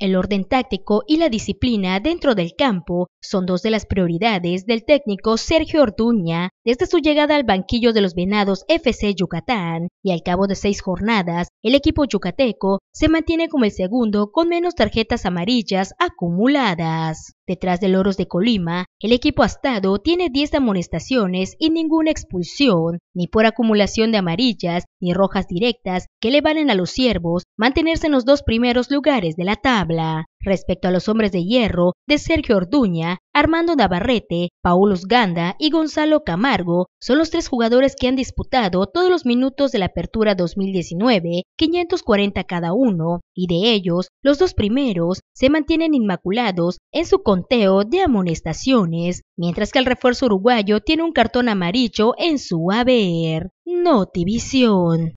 El orden táctico y la disciplina dentro del campo son dos de las prioridades del técnico Sergio Orduña desde su llegada al banquillo de los Venados FC Yucatán y al cabo de seis jornadas el equipo yucateco se mantiene como el segundo con menos tarjetas amarillas acumuladas. Detrás de Loros de Colima, el equipo astado tiene 10 amonestaciones y ninguna expulsión, ni por acumulación de amarillas ni rojas directas que le valen a los ciervos mantenerse en los dos primeros lugares de la tabla. Respecto a los hombres de hierro de Sergio Orduña, Armando Navarrete, Paulus Ganda y Gonzalo Camargo son los tres jugadores que han disputado todos los minutos de la Apertura 2019, 540 cada uno, y de ellos, los dos primeros se mantienen inmaculados en su conteo de amonestaciones, mientras que el refuerzo uruguayo tiene un cartón amarillo en su AB. NotiVision